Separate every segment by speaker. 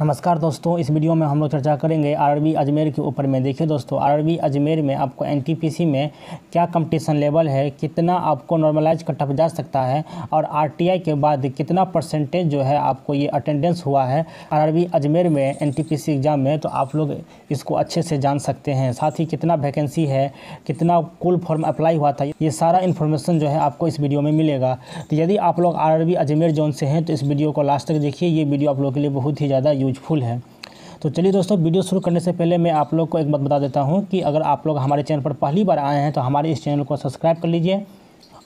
Speaker 1: नमस्कार दोस्तों इस वीडियो में हम लोग चर्चा करेंगे आरआरबी अजमेर के ऊपर में देखिए दोस्तों आरआरबी अजमेर में आपको एनटीपीसी में क्या कंपटीशन लेवल है कितना आपको नॉर्मलाइज कटा जा सकता है और आरटीआई के बाद कितना परसेंटेज जो है आपको ये अटेंडेंस हुआ है आरआरबी अजमेर में एन एग्ज़ाम में तो आप लोग इसको अच्छे से जान सकते हैं साथ ही कितना वैकेंसी है कितना कुल फॉर्म अप्लाई हुआ था ये सारा इन्फॉर्मेशन जो है आपको इस वीडियो में मिलेगा तो यदि आप लोग आर अजमेर जोन से हैं तो इस वीडियो को लास्ट तक देखिए ये वीडियो आप लोग के लिए बहुत ही ज़्यादा यूजफुल है तो चलिए दोस्तों वीडियो शुरू करने से पहले मैं आप लोग को एक बात बता देता हूँ कि अगर आप लोग हमारे चैनल पर पहली बार आए हैं तो हमारे इस चैनल को सब्सक्राइब कर लीजिए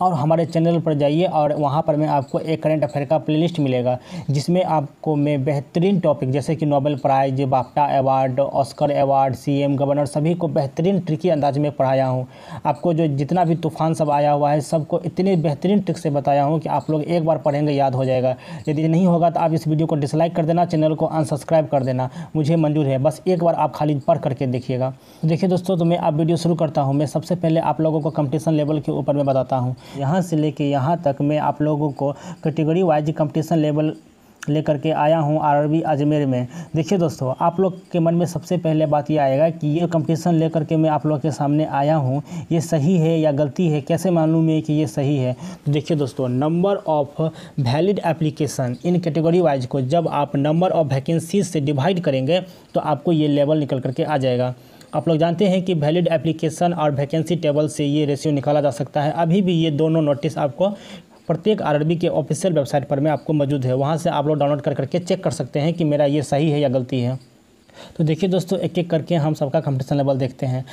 Speaker 1: और हमारे चैनल पर जाइए और वहाँ पर मैं आपको एक करंट अफेयर का प्लेलिस्ट मिलेगा जिसमें आपको मैं बेहतरीन टॉपिक जैसे कि Nobel prize BAFTA award Oscar award CM governor सभी को बेहतरीन ट्रिकी अंदाज में पढ़ाया हूँ आपको जो जितना भी तूफान सब आया हुआ है सबको इतने बेहतरीन ट्रिक से बताया हूँ कि आप लोग एक बार पढ़ेंगे याद हो जाएगा यदि नहीं होगा तो आप इस वीडियो को डिसलाइक कर देना चैनल को अनसब्सक्राइब कर देना मुझे मंजूर है बस एक बार आप खाली पढ़ करके देखिएगा देखिए दोस्तों तो मैं आप वीडियो शुरू करता हूँ मैं सबसे पहले आप लोगों को कंपटीशन लेवल के ऊपर मैं बताता हूँ यहाँ से लेके यहाँ तक मैं आप लोगों को कैटेगरी वाइज कंपटीशन लेवल लेकर के आया हूँ आरआरबी अजमेर में देखिए दोस्तों आप लोग के मन में सबसे पहले बात ये आएगा कि ये कंपटीशन लेकर के मैं आप लोग के सामने आया हूँ ये सही है या गलती है कैसे मालूम है कि ये सही है तो देखिए दोस्तों number of valid application in category wise को जब आप नंबर ऑफ़ वैकेंसीज से डिवाइड करेंगे तो आपको ये लेवल निकल करके आ जाएगा आप लोग जानते हैं कि वैलिड एप्लीकेशन और वैकेंसी टेबल से ये रेशियो निकाला जा सकता है अभी भी ये दोनों नोटिस आपको प्रत्येक आर के ऑफिशियल वेबसाइट पर में आपको मौजूद है वहाँ से आप लोग डाउनलोड कर करके चेक कर सकते हैं कि मेरा ये सही है या गलती है तो देखिए दोस्तों एक एक करके हम सबका कंपटीशन लेवल देखते हैं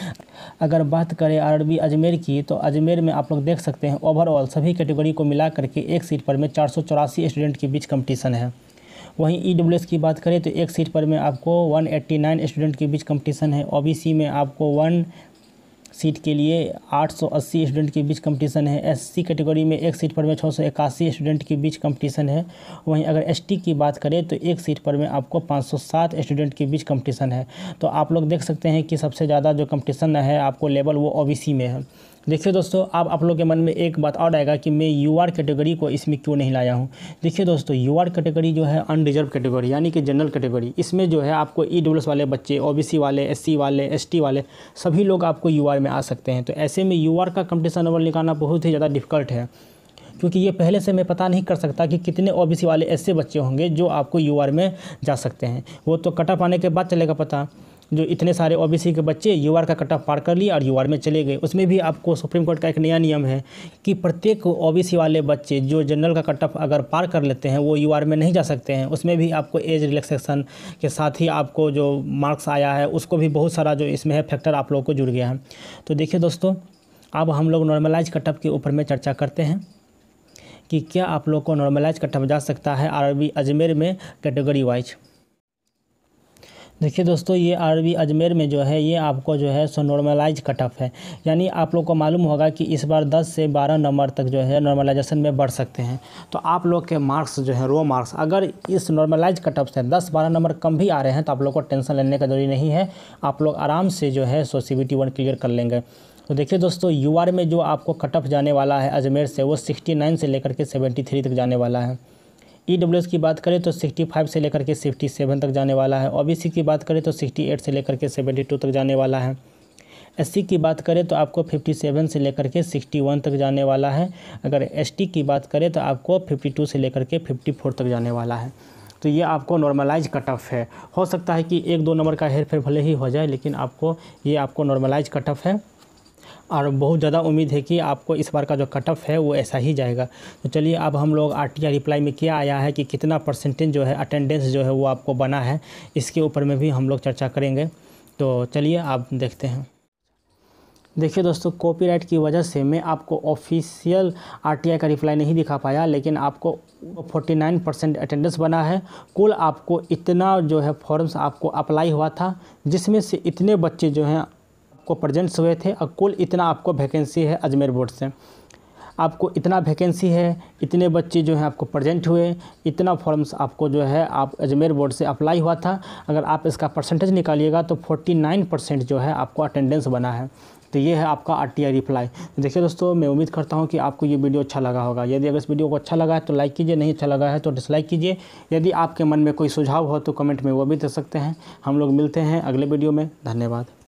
Speaker 1: अगर बात करें आर अजमेर की तो अजमेर में आप लोग देख सकते हैं ओवरऑल सभी कैटेगरी को मिला करके एक सीट पर में चार स्टूडेंट के बीच कंपटीशन है वहीं ई e की बात करें तो एक सीट पर में आपको 189 स्टूडेंट के बीच कंपटीशन है ओ में आपको वन सीट के लिए 880 स्टूडेंट के बीच कंपटीशन है एससी कैटेगरी में एक सीट पर में छः स्टूडेंट के बीच कंपटीशन है वहीं अगर एसटी की बात करें तो एक सीट पर में आपको 507 स्टूडेंट के बीच कंपटीशन है तो आप लोग देख सकते हैं कि सबसे ज़्यादा जो कंपटीशन है आपको लेवल वो ओबीसी में है देखिए दोस्तों आप आप लोग के मन में एक बात और आएगा कि मैं यू आर कैटेगरी को इसमें क्यों नहीं लाया हूँ देखिए दोस्तों यू आर कैटेगरी जो है अनडिज़र्व कैटेगरी यानी कि जनरल कैटेगरी इसमें जो है आपको ई e वाले बच्चे ओ वाले एस वाले एस वाले सभी लोग आपको यू में आ सकते हैं तो ऐसे में यू का कंपटीशन नंबर निकालना बहुत ही ज़्यादा डिफिकल्ट है क्योंकि ये पहले से मैं पता नहीं कर सकता कि कितने ओबीसी वाले ऐसे बच्चे होंगे जो आपको यूआर में जा सकते हैं वो तो कटअप आने के बाद चलेगा पता जो इतने सारे ओबीसी के बच्चे यू का कट ऑफ पार कर लिए और यू में चले गए उसमें भी आपको सुप्रीम कोर्ट का एक नया नियम है कि प्रत्येक ओबीसी वाले बच्चे जो जनरल का कट ऑफ अगर पार कर लेते हैं वो यू में नहीं जा सकते हैं उसमें भी आपको एज रिलैक्सेशन के साथ ही आपको जो मार्क्स आया है उसको भी बहुत सारा जो इसमें है फैक्टर आप लोगों को जुड़ गया है तो देखिए दोस्तों अब हम लोग नॉर्मलाइज कटअप के ऊपर में चर्चा करते हैं कि क्या आप लोग को नॉर्मलाइज कटअप जा सकता है आर अजमेर में कैटेगरी वाइज देखिए दोस्तों ये आरबी अजमेर में जो है ये आपको जो है सो नॉर्मलाइज कट ऑफ है यानी आप लोग को मालूम होगा कि इस बार 10 से 12 नंबर तक जो है नॉर्मलाइजेशन में बढ़ सकते हैं तो आप लोग के मार्क्स जो है रो मार्क्स अगर इस नॉर्मलाइज कट ऑफ से 10-12 नंबर कम भी आ रहे हैं तो आप लोग को टेंशन लेने का जरूरी नहीं है आप लोग आराम से जो है सो सी क्लियर कर लेंगे तो देखिए दोस्तों यू में जो आपको कट ऑफ जाने वाला है अजमेर से वो सिक्सटी से लेकर के सेवेंटी तक जाने वाला है ई e की बात करें तो 65 से लेकर के 67 तक जाने वाला है ओ की बात करें तो 68 से लेकर के 72 तक जाने वाला है एस की बात करें तो आपको 57 से लेकर के 61 तक जाने वाला है अगर एस की बात करें तो आपको 52 से लेकर के 54 तक जाने वाला है तो ये आपको नॉर्मलाइज कट ऑफ है हो सकता है कि एक दो नंबर का हेरफेर भले ही हो जाए लेकिन आपको ये आपको नॉर्मलाइज कट ऑफ है और बहुत ज़्यादा उम्मीद है कि आपको इस बार का जो कटअप है वो ऐसा ही जाएगा तो चलिए अब हम लोग आर रिप्लाई में क्या आया है कि कितना परसेंटेज जो है अटेंडेंस जो है वो आपको बना है इसके ऊपर में भी हम लोग चर्चा करेंगे तो चलिए आप देखते हैं देखिए दोस्तों कॉपीराइट की वजह से मैं आपको ऑफिशियल आरटीआई का रिप्लाई नहीं दिखा पाया लेकिन आपको 49 परसेंट अटेंडेंस बना है कुल आपको इतना जो है फॉर्म्स आपको अप्लाई हुआ था जिसमें से इतने बच्चे जो हैं आपको प्रजेंट्स हुए थे और कुल इतना आपको वैकेंसी है अजमेर बोर्ड से आपको इतना वैकेंसी है इतने बच्चे जो हैं आपको प्रजेंट हुए इतना फॉर्म्स आपको जो है आप अजमेर बोर्ड से अप्लाई हुआ था अगर आप इसका परसेंटेज निकालिएगा तो नाइन परसेंट जो है आपको अटेंडेंस बना है तो ये है आपका आर टी आई रिप्लाई देखिए दोस्तों मैं उम्मीद करता हूँ कि आपको ये वीडियो अच्छा लगा होगा यदि अगर इस वीडियो को अच्छा लगा है तो लाइक कीजिए नहीं अच्छा लगा है तो डिसलाइक कीजिए यदि आपके मन में कोई सुझाव हो तो कमेंट में वो भी दे सकते हैं हम लोग मिलते हैं अगले वीडियो में धन्यवाद